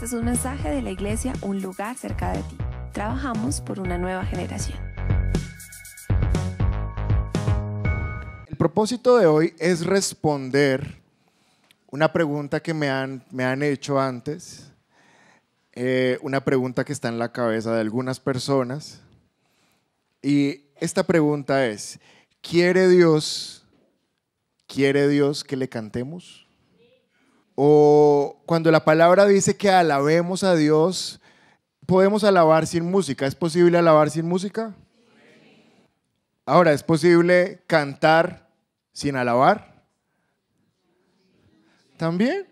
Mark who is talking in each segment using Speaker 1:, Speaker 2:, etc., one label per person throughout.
Speaker 1: Este es un mensaje de la iglesia Un lugar cerca de ti. Trabajamos por una nueva generación. El propósito de hoy es responder una pregunta que me han, hecho antes, eh, una pregunta que está en la cabeza de algunas personas. Y esta pregunta es, ¿quiere Dios, quiere Dios que le cantemos? O cuando la palabra dice que alabemos a Dios, podemos alabar sin música. ¿Es posible alabar sin música? Ahora, ¿es posible cantar sin alabar? También.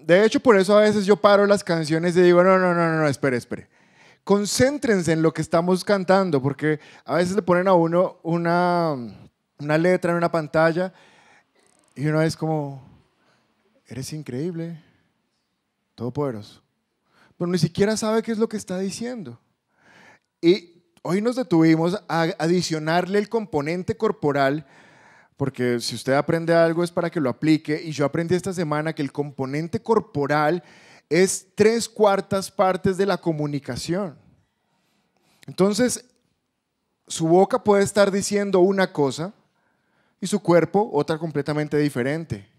Speaker 1: De hecho, por eso a veces yo paro las canciones y digo, no, no, no, no, espere, espere. Concéntrense en lo que estamos cantando, porque a veces le ponen a uno una, una letra en una pantalla y uno es como, eres increíble, todopoderoso. Pero ni siquiera sabe qué es lo que está diciendo. Y hoy nos detuvimos a adicionarle el componente corporal, porque si usted aprende algo es para que lo aplique. Y yo aprendí esta semana que el componente corporal es tres cuartas partes de la comunicación. Entonces, su boca puede estar diciendo una cosa y su cuerpo otra completamente diferente.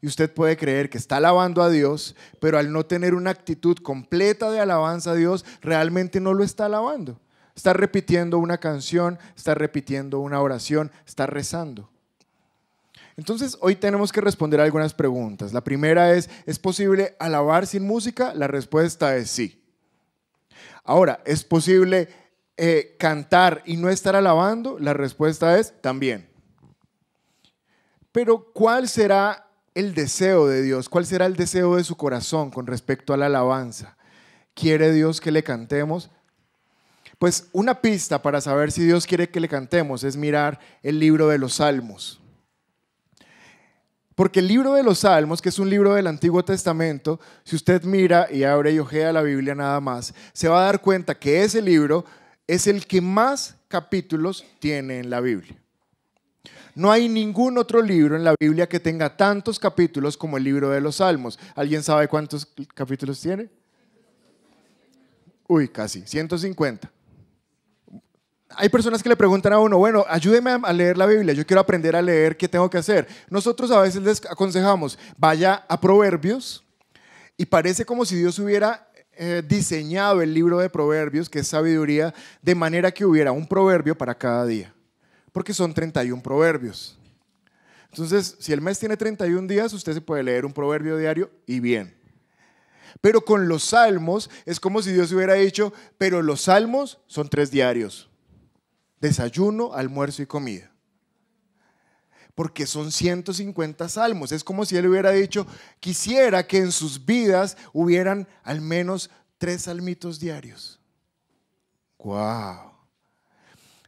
Speaker 1: Y usted puede creer que está alabando a Dios, pero al no tener una actitud completa de alabanza a Dios, realmente no lo está alabando. Está repitiendo una canción, está repitiendo una oración, está rezando. Entonces, hoy tenemos que responder algunas preguntas. La primera es, ¿es posible alabar sin música? La respuesta es sí. Ahora, ¿es posible eh, cantar y no estar alabando? La respuesta es también. Pero ¿cuál será el deseo de Dios? ¿Cuál será el deseo de su corazón con respecto a la alabanza? ¿Quiere Dios que le cantemos? Pues una pista para saber si Dios quiere que le cantemos es mirar el libro de los Salmos. Porque el libro de los Salmos, que es un libro del Antiguo Testamento, si usted mira y abre y ojea la Biblia nada más, se va a dar cuenta que ese libro es el que más capítulos tiene en la Biblia. No hay ningún otro libro en la Biblia que tenga tantos capítulos como el libro de los Salmos. ¿Alguien sabe cuántos capítulos tiene? Uy, casi, 150. Hay personas que le preguntan a uno, bueno, ayúdeme a leer la Biblia, yo quiero aprender a leer, ¿qué tengo que hacer? Nosotros a veces les aconsejamos, vaya a Proverbios y parece como si Dios hubiera eh, diseñado el libro de Proverbios, que es sabiduría, de manera que hubiera un proverbio para cada día porque son 31 proverbios. Entonces, si el mes tiene 31 días, usted se puede leer un proverbio diario y bien. Pero con los salmos es como si Dios hubiera dicho, pero los salmos son tres diarios. Desayuno, almuerzo y comida. Porque son 150 salmos. Es como si Él hubiera dicho, quisiera que en sus vidas hubieran al menos tres salmitos diarios. ¡Guau!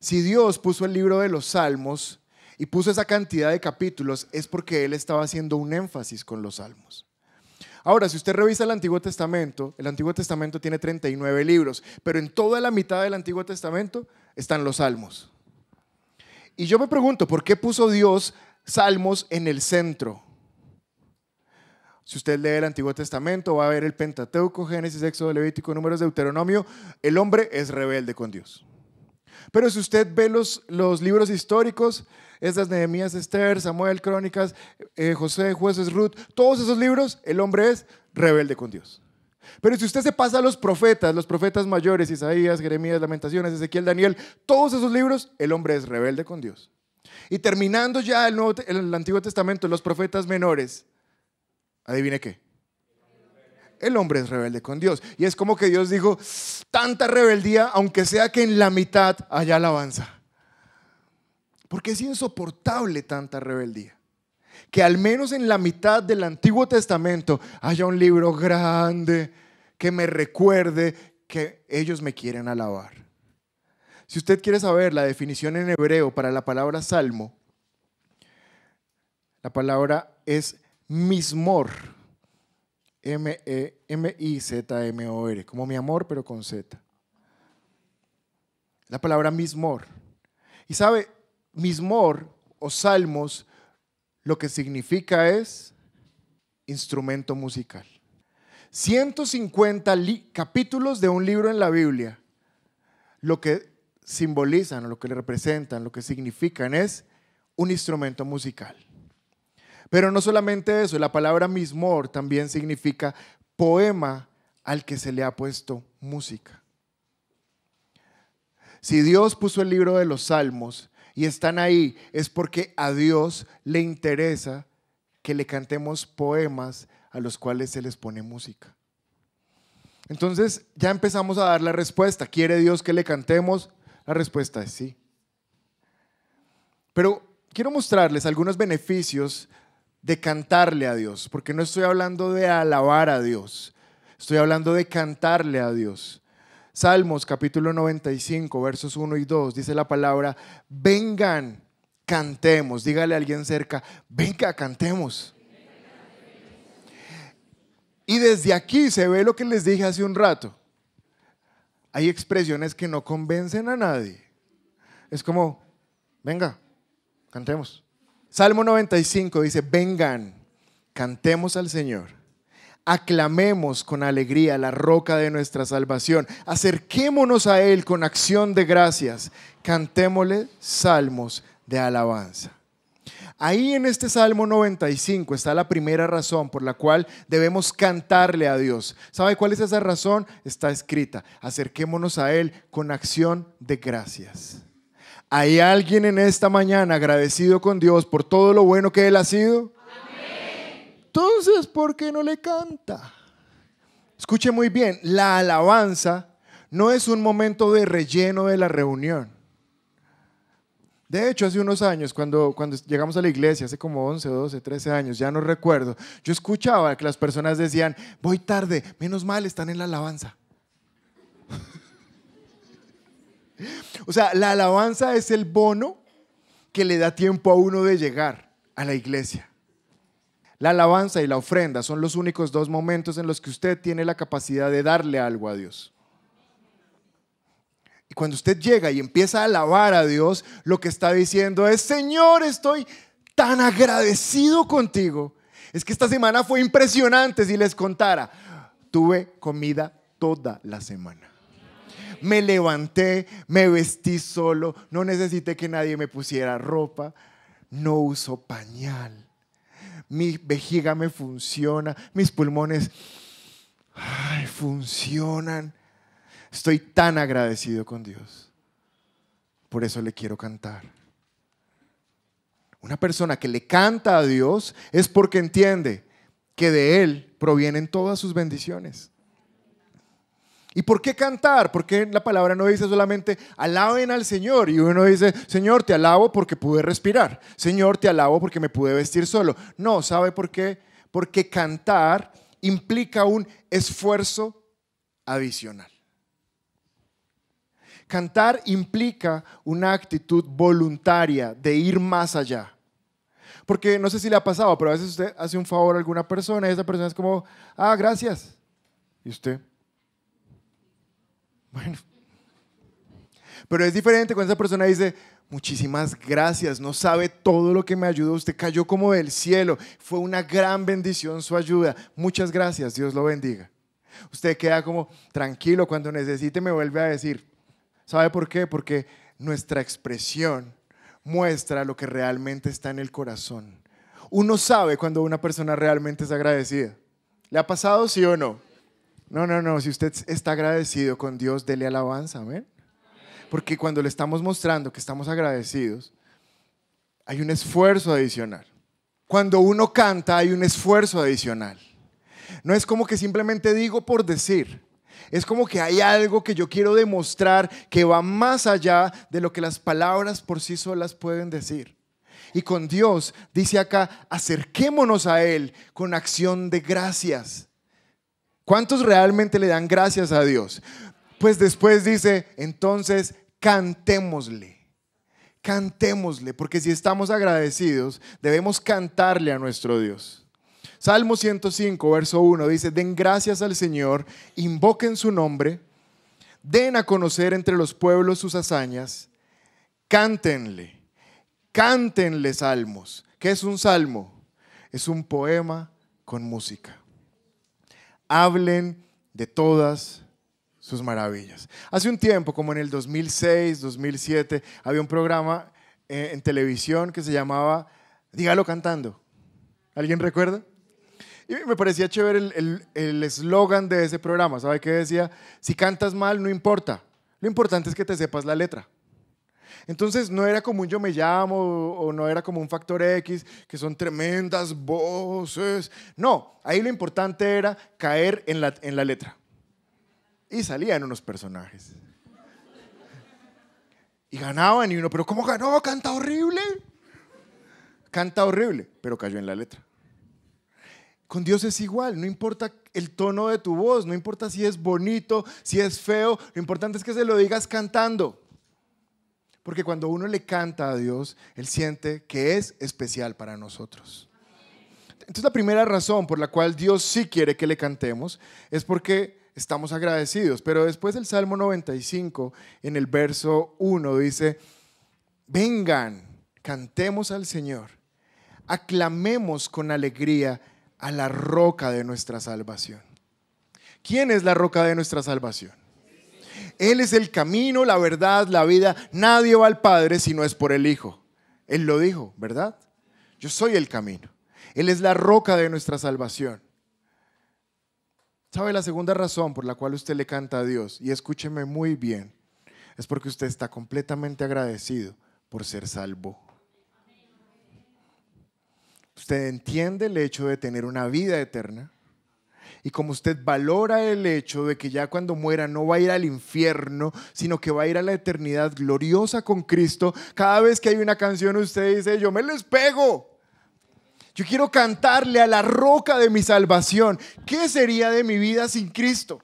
Speaker 1: Si Dios puso el libro de los Salmos y puso esa cantidad de capítulos, es porque Él estaba haciendo un énfasis con los Salmos. Ahora, si usted revisa el Antiguo Testamento, el Antiguo Testamento tiene 39 libros, pero en toda la mitad del Antiguo Testamento están los Salmos. Y yo me pregunto, ¿por qué puso Dios Salmos en el centro? Si usted lee el Antiguo Testamento, va a ver el Pentateuco, Génesis, Éxodo, Levítico, Números, Deuteronomio. El hombre es rebelde con Dios. Pero si usted ve los, los libros históricos, esas Nehemías, Esther, Samuel, Crónicas, eh, José, Jueces, Ruth, todos esos libros, el hombre es rebelde con Dios. Pero si usted se pasa a los profetas, los profetas mayores, Isaías, Jeremías, Lamentaciones, Ezequiel, Daniel, todos esos libros, el hombre es rebelde con Dios. Y terminando ya el, el Antiguo Testamento, los profetas menores, adivine qué, el hombre es rebelde con Dios. Y es como que Dios dijo, tanta rebeldía, aunque sea que en la mitad haya alabanza. Porque es insoportable tanta rebeldía. Que al menos en la mitad del Antiguo Testamento haya un libro grande que me recuerde que ellos me quieren alabar. Si usted quiere saber la definición en hebreo para la palabra salmo, la palabra es mismor M-I-Z-M-O-R, e como mi amor, pero con Z. La palabra mismor. Y sabe, mismor o salmos lo que significa es instrumento musical. 150 capítulos de un libro en la Biblia, lo que simbolizan, lo que le representan, lo que significan es un instrumento musical. Pero no solamente eso, la palabra mismor también significa poema al que se le ha puesto música. Si Dios puso el libro de los salmos y están ahí, es porque a Dios le interesa que le cantemos poemas a los cuales se les pone música. Entonces ya empezamos a dar la respuesta. ¿Quiere Dios que le cantemos? La respuesta es sí. Pero quiero mostrarles algunos beneficios de cantarle a Dios, porque no estoy hablando de alabar a Dios, estoy hablando de cantarle a Dios. Salmos capítulo 95, versos 1 y 2, dice la palabra, vengan, cantemos, dígale a alguien cerca, venga, cantemos. Y desde aquí se ve lo que les dije hace un rato. Hay expresiones que no convencen a nadie. Es como, venga, cantemos. Salmo 95 dice, vengan, cantemos al Señor, aclamemos con alegría la roca de nuestra salvación, acerquémonos a Él con acción de gracias, cantémosle salmos de alabanza. Ahí en este Salmo 95 está la primera razón por la cual debemos cantarle a Dios. ¿Sabe cuál es esa razón? Está escrita. Acerquémonos a Él con acción de gracias. ¿Hay alguien en esta mañana agradecido con Dios por todo lo bueno que Él ha sido? Entonces, ¿por qué no le canta? Escuche muy bien, la alabanza no es un momento de relleno de la reunión. De hecho, hace unos años, cuando, cuando llegamos a la iglesia, hace como 11, 12, 13 años, ya no recuerdo, yo escuchaba que las personas decían, voy tarde, menos mal, están en la alabanza. O sea, la alabanza es el bono que le da tiempo a uno de llegar a la iglesia. La alabanza y la ofrenda son los únicos dos momentos en los que usted tiene la capacidad de darle algo a Dios. Y cuando usted llega y empieza a alabar a Dios, lo que está diciendo es, Señor, estoy tan agradecido contigo. Es que esta semana fue impresionante si les contara. Tuve comida toda la semana me levanté, me vestí solo, no necesité que nadie me pusiera ropa, no uso pañal, mi vejiga me funciona, mis pulmones funcionan. Estoy tan agradecido con Dios. Por eso le quiero cantar. Una persona que le canta a Dios es porque entiende que de Él provienen todas sus bendiciones. ¿Y por qué cantar? Porque la palabra no dice solamente alaben al Señor y uno dice, Señor, te alabo porque pude respirar, Señor, te alabo porque me pude vestir solo. No, ¿sabe por qué? Porque cantar implica un esfuerzo adicional. Cantar implica una actitud voluntaria de ir más allá. Porque no sé si le ha pasado, pero a veces usted hace un favor a alguna persona y esa persona es como, ah, gracias. Y usted, bueno. Pero es diferente cuando esa persona dice, muchísimas gracias, no sabe todo lo que me ayudó, usted cayó como del cielo, fue una gran bendición su ayuda, muchas gracias, Dios lo bendiga. Usted queda como tranquilo cuando necesite, me vuelve a decir, ¿sabe por qué? Porque nuestra expresión muestra lo que realmente está en el corazón. Uno sabe cuando una persona realmente es agradecida. ¿Le ha pasado sí o no? No, no, no. Si usted está agradecido con Dios, dele alabanza. Amén. Porque cuando le estamos mostrando que estamos agradecidos, hay un esfuerzo adicional. Cuando uno canta, hay un esfuerzo adicional. No es como que simplemente digo por decir. Es como que hay algo que yo quiero demostrar que va más allá de lo que las palabras por sí solas pueden decir. Y con Dios, dice acá, acerquémonos a Él con acción de gracias. ¿Cuántos realmente le dan gracias a Dios? Pues después dice, entonces cantémosle. Cantémosle, porque si estamos agradecidos, debemos cantarle a nuestro Dios. Salmo 105, verso 1 dice, den gracias al Señor, invoquen su nombre, den a conocer entre los pueblos sus hazañas, cántenle, cántenle salmos. ¿Qué es un salmo? Es un poema con música hablen de todas sus maravillas. Hace un tiempo, como en el 2006, 2007, había un programa eh, en televisión que se llamaba Dígalo cantando. ¿Alguien recuerda? Y me parecía chévere el eslogan de ese programa, ¿sabe qué decía? Si cantas mal, no importa. Lo importante es que te sepas la letra. Entonces no era como un yo me llamo o no era como un factor X, que son tremendas voces. No, ahí lo importante era caer en la, en la letra. Y salían unos personajes. Y ganaban y uno, pero ¿cómo ganó? Canta horrible. Canta horrible, pero cayó en la letra. Con Dios es igual, no importa el tono de tu voz, no importa si es bonito, si es feo, lo importante es que se lo digas cantando. Porque cuando uno le canta a Dios, Él siente que es especial para nosotros. Entonces la primera razón por la cual Dios sí quiere que le cantemos es porque estamos agradecidos. Pero después del Salmo 95, en el verso 1, dice, vengan, cantemos al Señor, aclamemos con alegría a la roca de nuestra salvación. ¿Quién es la roca de nuestra salvación? Él es el camino, la verdad, la vida. Nadie va al Padre si no es por el Hijo. Él lo dijo, ¿verdad? Yo soy el camino. Él es la roca de nuestra salvación. ¿Sabe la segunda razón por la cual usted le canta a Dios? Y escúcheme muy bien. Es porque usted está completamente agradecido por ser salvo. Usted entiende el hecho de tener una vida eterna y como usted valora el hecho de que ya cuando muera no va a ir al infierno, sino que va a ir a la eternidad gloriosa con Cristo, cada vez que hay una canción usted dice, yo me les pego. Yo quiero cantarle a la roca de mi salvación. ¿Qué sería de mi vida sin Cristo?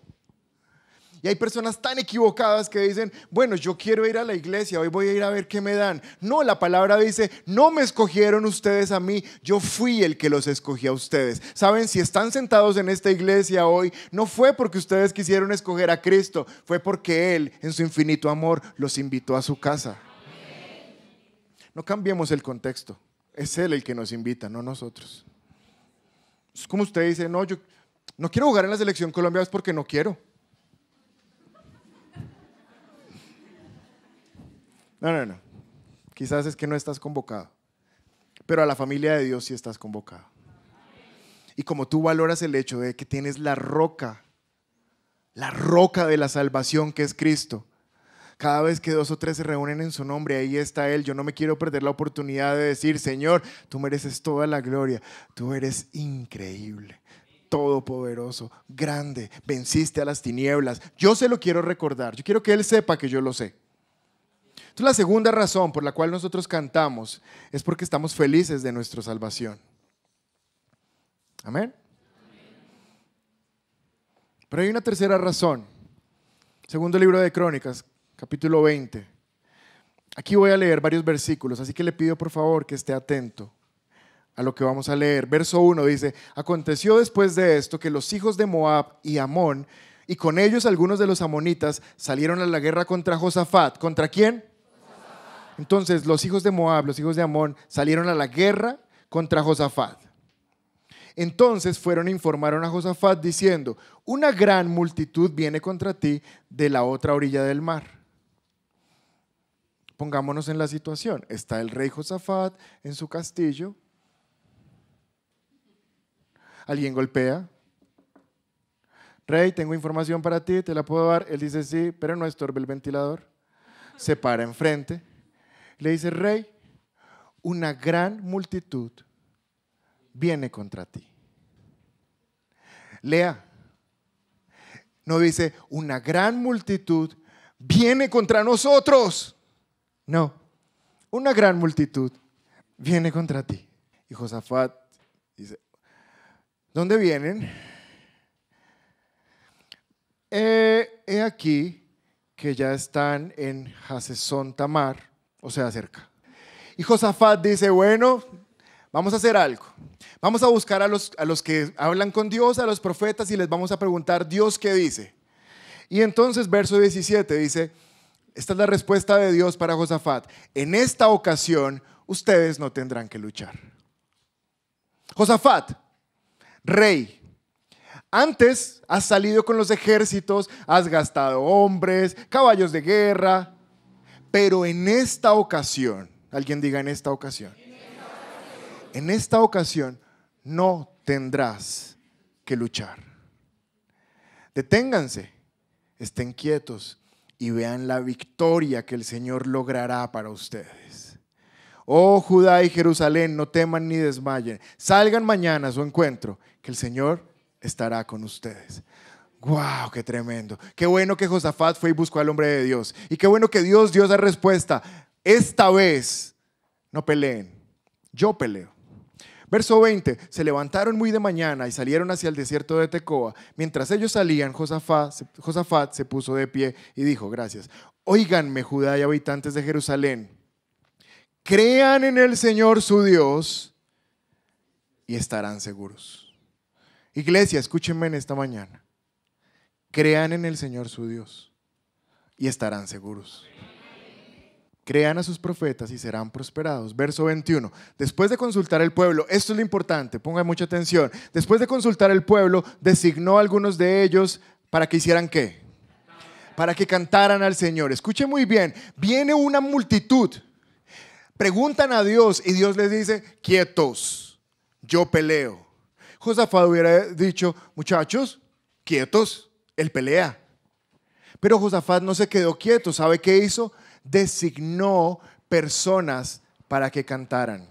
Speaker 1: Y hay personas tan equivocadas que dicen, bueno, yo quiero ir a la iglesia, hoy voy a ir a ver qué me dan. No, la palabra dice, no me escogieron ustedes a mí, yo fui el que los escogí a ustedes. Saben, si están sentados en esta iglesia hoy, no fue porque ustedes quisieron escoger a Cristo, fue porque Él, en su infinito amor, los invitó a su casa. No cambiemos el contexto. Es Él el que nos invita, no nosotros. Es como usted dice, no, yo no quiero jugar en la selección Colombia, es porque no quiero. No, no, no. Quizás es que no estás convocado. Pero a la familia de Dios sí estás convocado. Y como tú valoras el hecho de que tienes la roca, la roca de la salvación que es Cristo, cada vez que dos o tres se reúnen en su nombre, ahí está Él. Yo no me quiero perder la oportunidad de decir, Señor, tú mereces toda la gloria. Tú eres increíble, todopoderoso, grande, venciste a las tinieblas. Yo se lo quiero recordar. Yo quiero que Él sepa que yo lo sé. Entonces la segunda razón por la cual nosotros cantamos es porque estamos felices de nuestra salvación. Amén. Pero hay una tercera razón. Segundo libro de Crónicas, capítulo 20. Aquí voy a leer varios versículos, así que le pido por favor que esté atento a lo que vamos a leer. Verso 1 dice, aconteció después de esto que los hijos de Moab y Amón, y con ellos algunos de los amonitas, salieron a la guerra contra Josafat. ¿Contra quién? Entonces los hijos de Moab, los hijos de Amón, salieron a la guerra contra Josafat. Entonces fueron e informaron a Josafat diciendo, una gran multitud viene contra ti de la otra orilla del mar. Pongámonos en la situación. Está el rey Josafat en su castillo. Alguien golpea. Rey, tengo información para ti, te la puedo dar. Él dice sí, pero no estorbe el ventilador. Se para enfrente. Le dice, rey, una gran multitud viene contra ti. Lea, no dice, una gran multitud viene contra nosotros. No, una gran multitud viene contra ti. Y Josafat dice, ¿dónde vienen? Eh, he aquí que ya están en Hasesón Tamar o se acerca. Y Josafat dice, bueno, vamos a hacer algo. Vamos a buscar a los, a los que hablan con Dios, a los profetas, y les vamos a preguntar, Dios, ¿qué dice? Y entonces verso 17 dice, esta es la respuesta de Dios para Josafat. En esta ocasión ustedes no tendrán que luchar. Josafat, rey, antes has salido con los ejércitos, has gastado hombres, caballos de guerra, pero en esta ocasión, alguien diga en esta ocasión, en esta ocasión no tendrás que luchar. Deténganse, estén quietos y vean la victoria que el Señor logrará para ustedes. Oh Judá y Jerusalén, no teman ni desmayen. Salgan mañana a su encuentro, que el Señor estará con ustedes. ¡Wow! ¡Qué tremendo! Qué bueno que Josafat fue y buscó al hombre de Dios. Y qué bueno que Dios dio esa respuesta. Esta vez no peleen. Yo peleo. Verso 20, se levantaron muy de mañana y salieron hacia el desierto de Tecoa. Mientras ellos salían, Josafat, Josafat se puso de pie y dijo, gracias, Óiganme, Judá y habitantes de Jerusalén, crean en el Señor su Dios y estarán seguros. Iglesia, escúchenme en esta mañana. Crean en el Señor su Dios y estarán seguros. Crean a sus profetas y serán prosperados. Verso 21. Después de consultar el pueblo, esto es lo importante, ponga mucha atención. Después de consultar el pueblo, designó a algunos de ellos para que hicieran qué? Para que cantaran al Señor. Escuche muy bien, viene una multitud. Preguntan a Dios y Dios les dice, quietos, yo peleo. Josafat hubiera dicho, muchachos, quietos, él pelea. Pero Josafat no se quedó quieto. ¿Sabe qué hizo? Designó personas para que cantaran.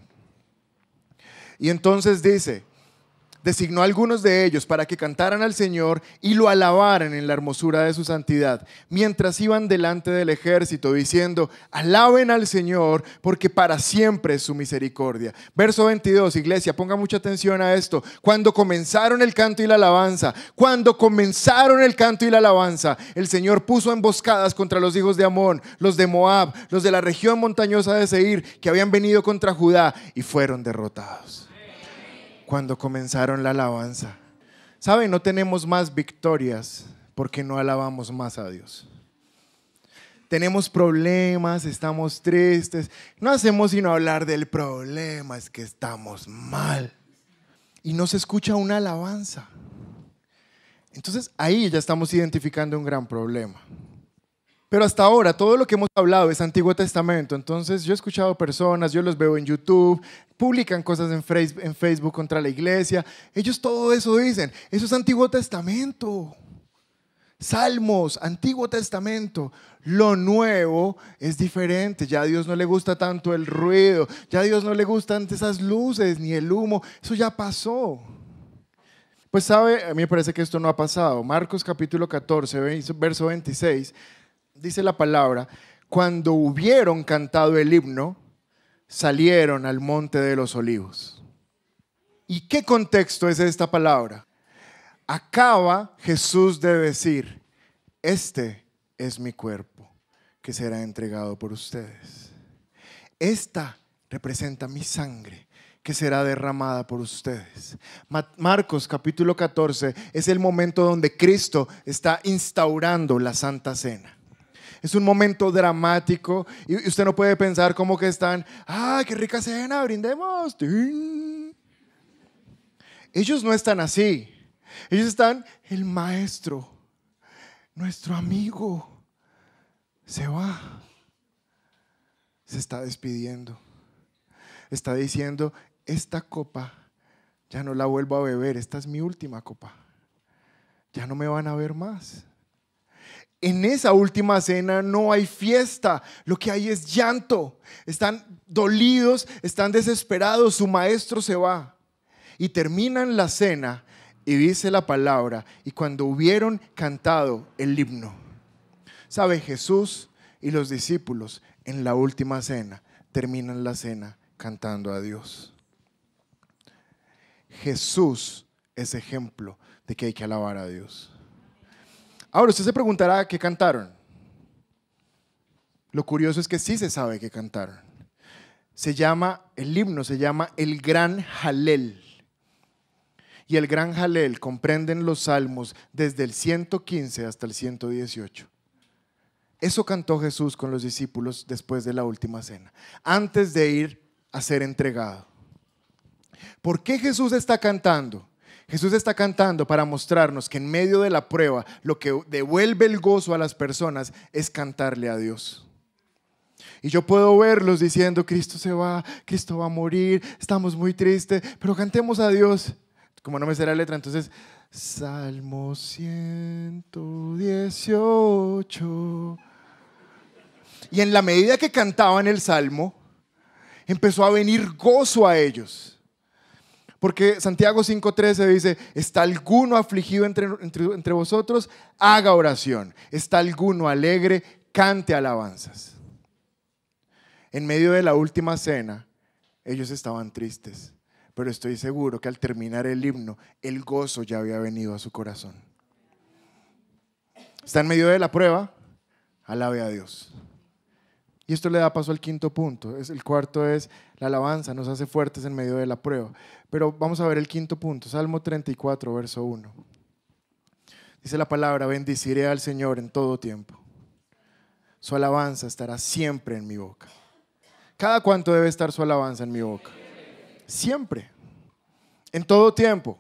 Speaker 1: Y entonces dice, designó a algunos de ellos para que cantaran al Señor y lo alabaran en la hermosura de su santidad, mientras iban delante del ejército diciendo, alaben al Señor porque para siempre es su misericordia. Verso 22, iglesia, ponga mucha atención a esto. Cuando comenzaron el canto y la alabanza, cuando comenzaron el canto y la alabanza, el Señor puso emboscadas contra los hijos de Amón, los de Moab, los de la región montañosa de Seir, que habían venido contra Judá y fueron derrotados cuando comenzaron la alabanza. ¿Saben? No tenemos más victorias porque no alabamos más a Dios. Tenemos problemas, estamos tristes. No hacemos sino hablar del problema, es que estamos mal. Y no se escucha una alabanza. Entonces ahí ya estamos identificando un gran problema. Pero hasta ahora todo lo que hemos hablado es Antiguo Testamento. Entonces yo he escuchado personas, yo los veo en YouTube, publican cosas en Facebook contra la iglesia. Ellos todo eso dicen. Eso es Antiguo Testamento. Salmos, Antiguo Testamento, lo nuevo es diferente. Ya a Dios no le gusta tanto el ruido, ya a Dios no le gustan esas luces ni el humo. Eso ya pasó. Pues sabe, a mí me parece que esto no ha pasado. Marcos capítulo 14, verso 26, dice la palabra, cuando hubieron cantado el himno, salieron al monte de los olivos. ¿Y qué contexto es esta palabra? Acaba Jesús de decir, este es mi cuerpo que será entregado por ustedes. Esta representa mi sangre que será derramada por ustedes. Marcos capítulo 14 es el momento donde Cristo está instaurando la Santa Cena es un momento dramático y usted no puede pensar como que están, ¡ah, qué rica cena, brindemos! Ellos no están así. Ellos están, el maestro, nuestro amigo, se va. Se está despidiendo. Está diciendo, esta copa ya no la vuelvo a beber, esta es mi última copa. Ya no me van a ver más en esa última cena no hay fiesta, lo que hay es llanto. Están dolidos, están desesperados, su maestro se va. Y terminan la cena y dice la palabra, y cuando hubieron cantado el himno, sabe Jesús y los discípulos en la última cena terminan la cena cantando a Dios. Jesús es ejemplo de que hay que alabar a Dios. Ahora usted se preguntará qué cantaron. Lo curioso es que sí se sabe qué cantaron. Se llama, el himno se llama El Gran Jalel. Y el Gran Jalel comprenden los salmos desde el 115 hasta el 118. Eso cantó Jesús con los discípulos después de la última cena, antes de ir a ser entregado. ¿Por qué Jesús está cantando? Jesús está cantando para mostrarnos que en medio de la prueba lo que devuelve el gozo a las personas es cantarle a Dios. Y yo puedo verlos diciendo, Cristo se va, Cristo va a morir, estamos muy tristes, pero cantemos a Dios. Como no me será la letra, entonces, Salmo 118. Y en la medida que cantaban el Salmo, empezó a venir gozo a ellos. Porque Santiago 5.13 dice, ¿está alguno afligido entre, vosotros? Haga oración. ¿Está alguno alegre? Cante alabanzas. En medio de la última cena, ellos estaban tristes, pero estoy seguro que al terminar el himno, el gozo ya había venido a su corazón. Está en medio de la prueba, alabe a Dios. Y esto le da paso al quinto punto. el cuarto es la alabanza, nos hace fuertes en medio de la prueba. Pero vamos a ver el quinto punto, Salmo 34, verso 1. Dice la palabra, bendiciré al Señor en todo tiempo. Su alabanza estará siempre en mi boca. ¿Cada cuánto debe estar su alabanza en mi boca? Siempre. En todo tiempo.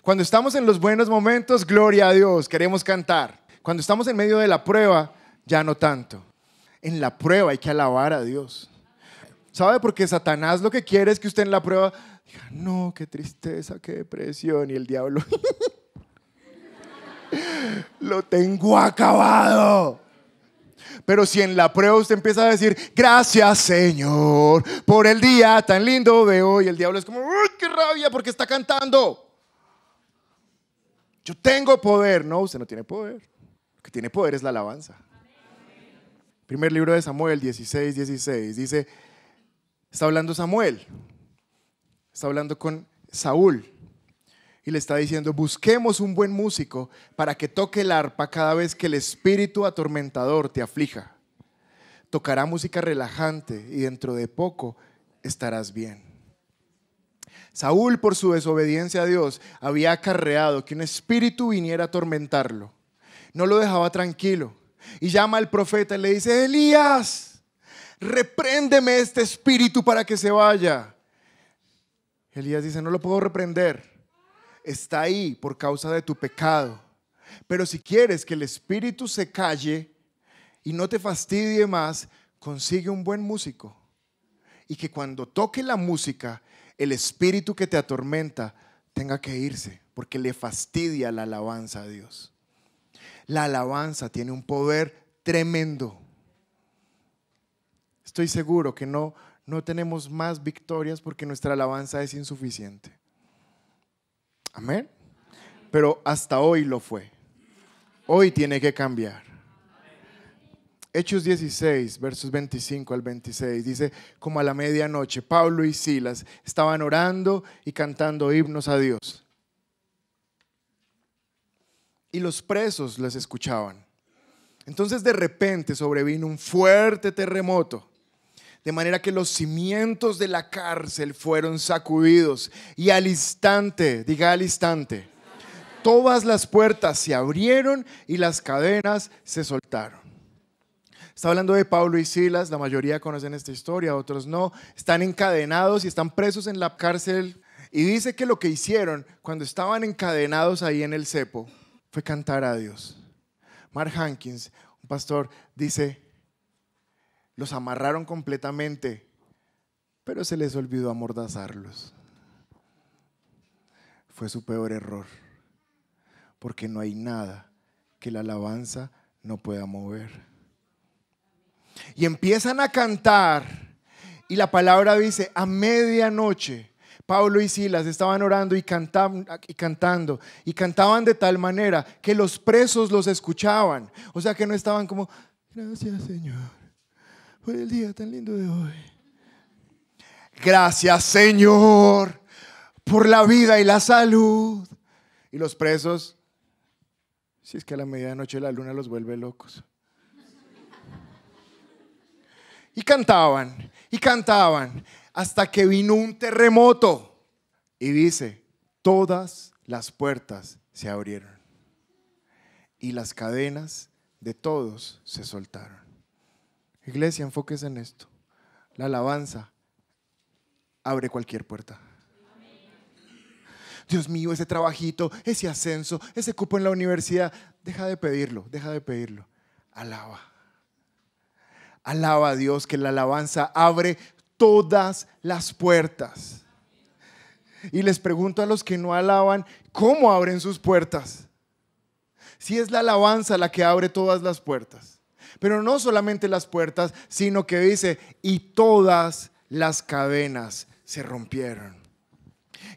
Speaker 1: Cuando estamos en los buenos momentos, gloria a Dios, queremos cantar. Cuando estamos en medio de la prueba, ya no tanto en la prueba hay que alabar a Dios. ¿Sabe? Porque Satanás lo que quiere es que usted en la prueba diga, no, qué tristeza, qué depresión. Y el diablo, lo tengo acabado. Pero si en la prueba usted empieza a decir, gracias Señor por el día tan lindo de hoy, el diablo es como, qué rabia porque está cantando! Yo tengo poder. No, usted no tiene poder. Lo que tiene poder es la alabanza. Primer libro de Samuel 16, 16. Dice, está hablando Samuel, está hablando con Saúl y le está diciendo, busquemos un buen músico para que toque el arpa cada vez que el espíritu atormentador te aflija. Tocará música relajante y dentro de poco estarás bien. Saúl, por su desobediencia a Dios, había acarreado que un espíritu viniera a atormentarlo. No lo dejaba tranquilo. Y llama al profeta y le dice, Elías, repréndeme este espíritu para que se vaya. Elías dice, no lo puedo reprender. Está ahí por causa de tu pecado. Pero si quieres que el espíritu se calle y no te fastidie más, consigue un buen músico. Y que cuando toque la música, el espíritu que te atormenta tenga que irse, porque le fastidia la alabanza a Dios. La alabanza tiene un poder tremendo. Estoy seguro que no, no tenemos más victorias porque nuestra alabanza es insuficiente. Amén. Pero hasta hoy lo fue. Hoy tiene que cambiar. Hechos 16, versos 25 al 26, dice, como a la medianoche, Pablo y Silas estaban orando y cantando himnos a Dios y los presos les escuchaban. Entonces de repente sobrevino un fuerte terremoto, de manera que los cimientos de la cárcel fueron sacudidos y al instante, diga al instante, todas las puertas se abrieron y las cadenas se soltaron. Está hablando de Pablo y Silas, la mayoría conocen esta historia, otros no. Están encadenados y están presos en la cárcel. Y dice que lo que hicieron cuando estaban encadenados ahí en el cepo fue cantar a Dios. Mark Hankins, un pastor, dice, los amarraron completamente, pero se les olvidó amordazarlos. Fue su peor error, porque no hay nada que la alabanza no pueda mover. Y empiezan a cantar, y la palabra dice, a medianoche Pablo y Silas estaban orando y, y cantando, y cantaban de tal manera que los presos los escuchaban. O sea que no estaban como, gracias Señor, por el día tan lindo de hoy. Gracias Señor, por la vida y la salud. Y los presos, si es que a la medianoche la luna los vuelve locos. Y cantaban, y cantaban, hasta que vino un terremoto. Y dice, todas las puertas se abrieron y las cadenas de todos se soltaron. Iglesia, enfóquese en esto. La alabanza abre cualquier puerta. Dios mío, ese trabajito, ese ascenso, ese cupo en la universidad, deja de pedirlo, deja de pedirlo. Alaba. Alaba a Dios que la alabanza abre todas las puertas. Y les pregunto a los que no alaban, ¿cómo abren sus puertas? Si es la alabanza la que abre todas las puertas. Pero no solamente las puertas, sino que dice, y todas las cadenas se rompieron.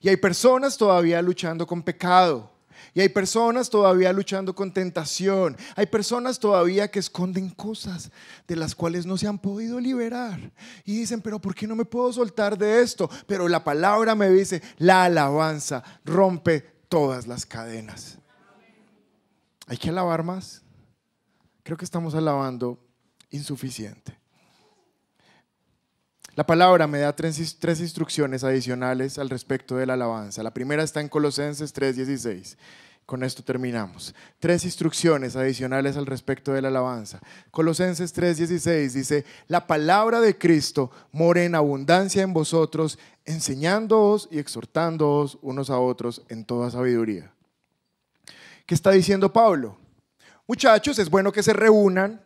Speaker 1: Y hay personas todavía luchando con pecado. Y hay personas todavía luchando con tentación. Hay personas todavía que esconden cosas de las cuales no se han podido liberar. Y dicen, pero ¿por qué no me puedo soltar de esto? Pero la palabra me dice, la alabanza rompe todas las cadenas. Hay que alabar más. Creo que estamos alabando insuficiente. La palabra me da tres, instrucciones adicionales al respecto de la alabanza. La primera está en Colosenses 3:16. Con esto terminamos. Tres instrucciones adicionales al respecto de la alabanza. Colosenses 3:16 dice, la palabra de Cristo more en abundancia en vosotros, enseñándoos y exhortándoos unos a otros en toda sabiduría. ¿Qué está diciendo Pablo? Muchachos, es bueno que se reúnan,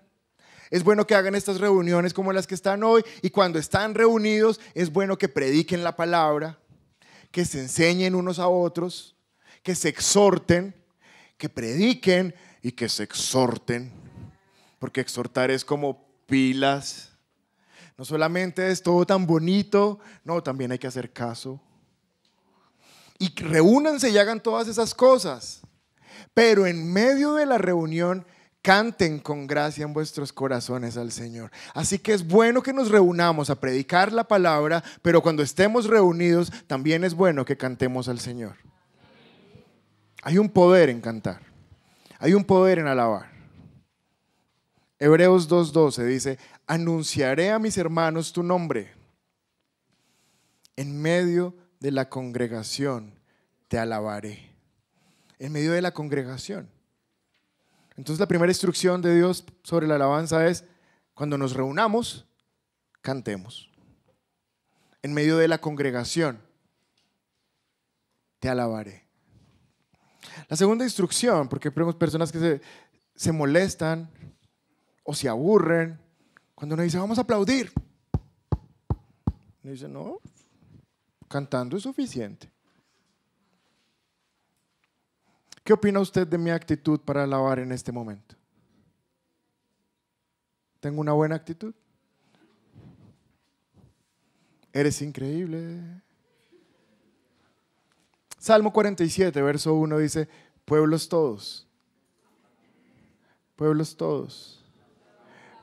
Speaker 1: es bueno que hagan estas reuniones como las que están hoy y cuando están reunidos es bueno que prediquen la palabra, que se enseñen unos a otros, que se exhorten, que prediquen y que se exhorten. Porque exhortar es como pilas. No solamente es todo tan bonito, no, también hay que hacer caso. Y reúnanse y hagan todas esas cosas. Pero en medio de la reunión Canten con gracia en vuestros corazones al Señor. Así que es bueno que nos reunamos a predicar la palabra, pero cuando estemos reunidos también es bueno que cantemos al Señor. Hay un poder en cantar. Hay un poder en alabar. Hebreos 2.12 dice, anunciaré a mis hermanos tu nombre. En medio de la congregación te alabaré. En medio de la congregación. Entonces la primera instrucción de Dios sobre la alabanza es, cuando nos reunamos, cantemos. En medio de la congregación, te alabaré. La segunda instrucción, porque vemos personas que se, molestan o se aburren cuando nos dice, vamos a aplaudir. nos dice, no, cantando es suficiente. ¿Qué opina usted de mi actitud para alabar en este momento? ¿Tengo una buena actitud? Eres increíble. Salmo 47, verso 1 dice, pueblos todos, pueblos todos,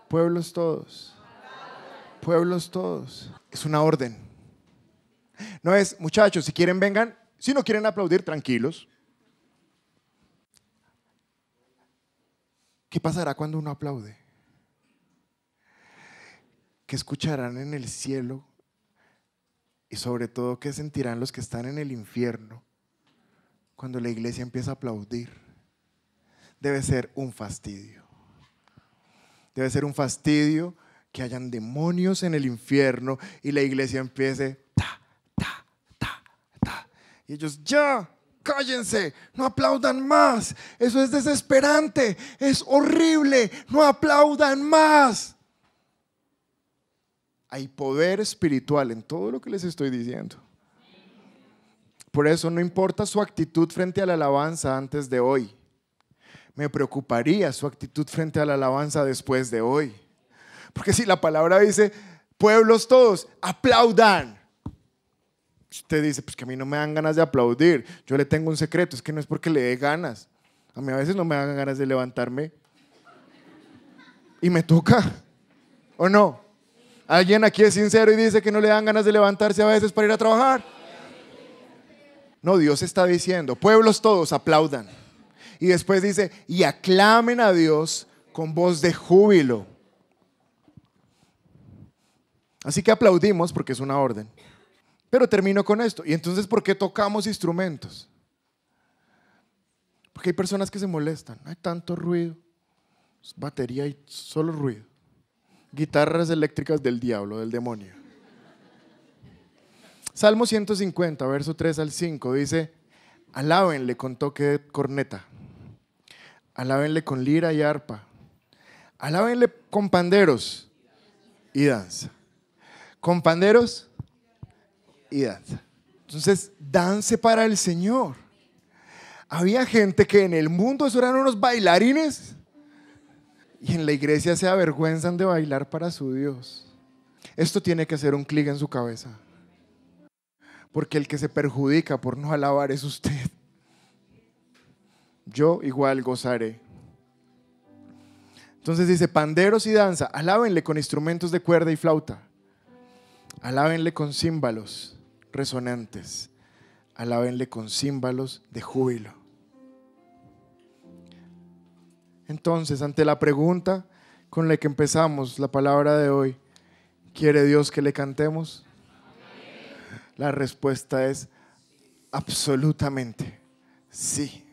Speaker 1: pueblos todos, pueblos todos. Es una orden. No es, muchachos, si quieren vengan, si no quieren aplaudir, tranquilos. ¿Qué pasará cuando uno aplaude? ¿Qué escucharán en el cielo? Y sobre todo, ¿qué sentirán los que están en el infierno cuando la iglesia empieza a aplaudir? Debe ser un fastidio. Debe ser un fastidio que hayan demonios en el infierno y la iglesia empiece ta, ta, ta, ta. Y ellos, ya, cállense, no aplaudan más. Eso es desesperante, es horrible, no aplaudan más. Hay poder espiritual en todo lo que les estoy diciendo. Por eso no importa su actitud frente a la alabanza antes de hoy. Me preocuparía su actitud frente a la alabanza después de hoy. Porque si la palabra dice, pueblos todos, aplaudan. Usted dice, pues que a mí no me dan ganas de aplaudir. Yo le tengo un secreto, es que no es porque le dé ganas. A mí a veces no me dan ganas de levantarme. Y me toca. ¿O no? ¿Alguien aquí es sincero y dice que no le dan ganas de levantarse a veces para ir a trabajar? No, Dios está diciendo, pueblos todos aplaudan. Y después dice, y aclamen a Dios con voz de júbilo. Así que aplaudimos porque es una orden. Pero termino con esto. ¿Y entonces por qué tocamos instrumentos? Porque hay personas que se molestan. Hay tanto ruido. batería y solo ruido. Guitarras eléctricas del diablo, del demonio. Salmo 150, verso 3 al 5 dice, alábenle con toque de corneta, alábenle con lira y arpa, alábenle con panderos y danza. Con panderos entonces, dance para el Señor. Había gente que en el mundo eran unos bailarines y en la iglesia se avergüenzan de bailar para su Dios. Esto tiene que hacer un clic en su cabeza. Porque el que se perjudica por no alabar es usted. Yo igual gozaré. Entonces dice, panderos y danza, alábenle con instrumentos de cuerda y flauta. Alábenle con címbalos resonantes. Alábenle con címbalos de júbilo. Entonces, ante la pregunta con la que empezamos la palabra de hoy, ¿quiere Dios que le cantemos? La respuesta es absolutamente sí.